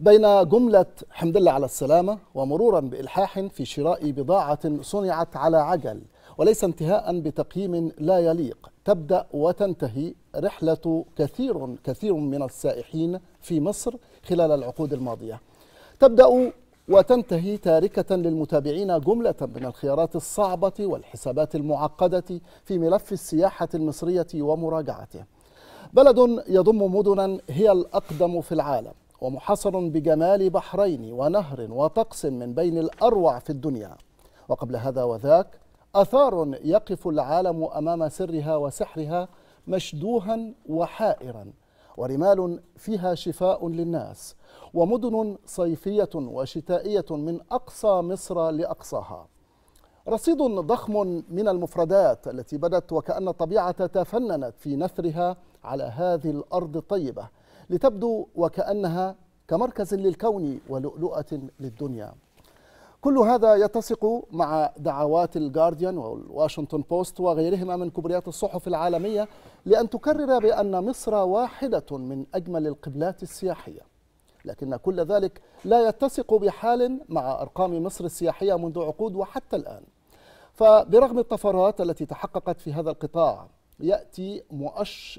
بين جملة حمد الله على السلامة ومرورا بإلحاح في شراء بضاعة صنعت على عجل وليس انتهاء بتقييم لا يليق تبدأ وتنتهي رحلة كثير كثير من السائحين في مصر خلال العقود الماضية تبدأ وتنتهي تاركة للمتابعين جملة من الخيارات الصعبة والحسابات المعقدة في ملف السياحة المصرية ومراجعته بلد يضم مدنا هي الأقدم في العالم ومحاصر بجمال بحرين ونهر وطقس من بين الأروع في الدنيا وقبل هذا وذاك أثار يقف العالم أمام سرها وسحرها مشدوها وحائرا ورمال فيها شفاء للناس ومدن صيفية وشتائية من أقصى مصر لأقصاها رصيد ضخم من المفردات التي بدت وكأن الطبيعة تفننت في نثرها على هذه الأرض الطيبة لتبدو وكأنها كمركز للكون ولؤلؤة للدنيا كل هذا يتسق مع دعوات الجارديان والواشنطن بوست وغيرهما من كبريات الصحف العالمية لأن تكرر بأن مصر واحدة من أجمل القبلات السياحية لكن كل ذلك لا يتسق بحال مع أرقام مصر السياحية منذ عقود وحتى الآن فبرغم الطفرات التي تحققت في هذا القطاع يأتي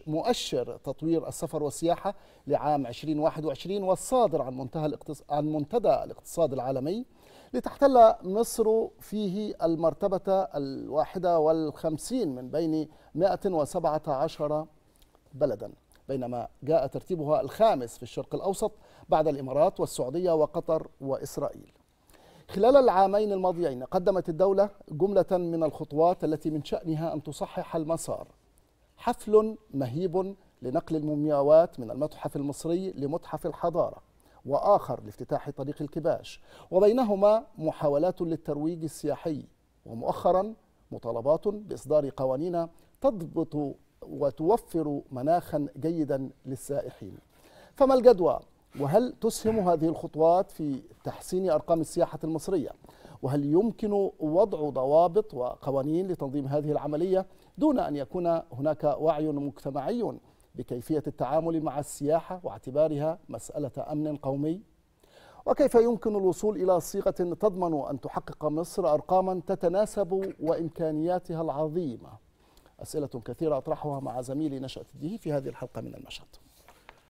مؤشر تطوير السفر والسياحة لعام 2021 والصادر عن منتهى الاقتص... عن منتدى الاقتصاد العالمي لتحتل مصر فيه المرتبة الواحدة والخمسين من بين 117 بلدا بينما جاء ترتيبها الخامس في الشرق الأوسط بعد الإمارات والسعودية وقطر وإسرائيل خلال العامين الماضيين قدمت الدولة جملة من الخطوات التي من شأنها أن تصحح المسار حفل مهيب لنقل المومياوات من المتحف المصري لمتحف الحضارة وآخر لافتتاح طريق الكباش وبينهما محاولات للترويج السياحي ومؤخرا مطالبات بإصدار قوانين تضبط وتوفر مناخا جيدا للسائحين فما الجدوى وهل تسهم هذه الخطوات في تحسين أرقام السياحة المصرية وهل يمكن وضع ضوابط وقوانين لتنظيم هذه العملية دون أن يكون هناك وعي مجتمعي بكيفية التعامل مع السياحة واعتبارها مسألة أمن قومي وكيف يمكن الوصول إلى صيغة تضمن أن تحقق مصر أرقاما تتناسب وإمكانياتها العظيمة أسئلة كثيرة أطرحها مع زميلي نشأة الديه في هذه الحلقة من النشاط